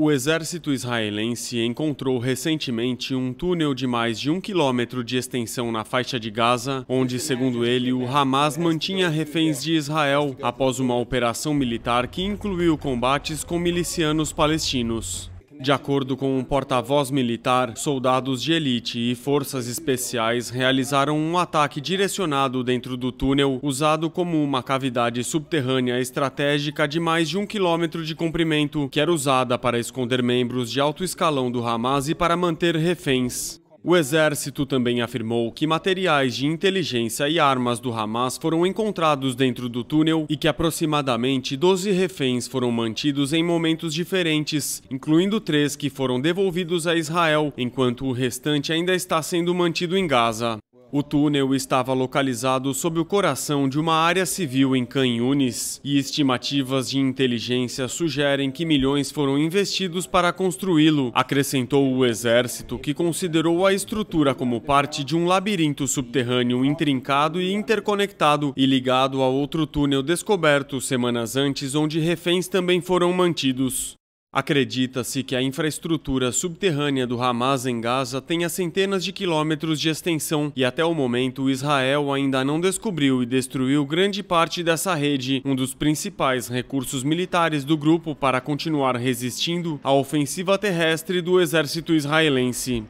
O exército israelense encontrou recentemente um túnel de mais de um quilômetro de extensão na faixa de Gaza, onde, segundo ele, o Hamas mantinha reféns de Israel após uma operação militar que incluiu combates com milicianos palestinos. De acordo com um porta-voz militar, soldados de elite e forças especiais realizaram um ataque direcionado dentro do túnel, usado como uma cavidade subterrânea estratégica de mais de um quilômetro de comprimento, que era usada para esconder membros de alto escalão do Hamas e para manter reféns. O exército também afirmou que materiais de inteligência e armas do Hamas foram encontrados dentro do túnel e que aproximadamente 12 reféns foram mantidos em momentos diferentes, incluindo três que foram devolvidos a Israel, enquanto o restante ainda está sendo mantido em Gaza. O túnel estava localizado sob o coração de uma área civil em Canhunes e estimativas de inteligência sugerem que milhões foram investidos para construí-lo, acrescentou o Exército, que considerou a estrutura como parte de um labirinto subterrâneo intrincado e interconectado e ligado a outro túnel descoberto semanas antes, onde reféns também foram mantidos. Acredita-se que a infraestrutura subterrânea do Hamas em Gaza tenha centenas de quilômetros de extensão e até o momento Israel ainda não descobriu e destruiu grande parte dessa rede, um dos principais recursos militares do grupo para continuar resistindo à ofensiva terrestre do exército israelense.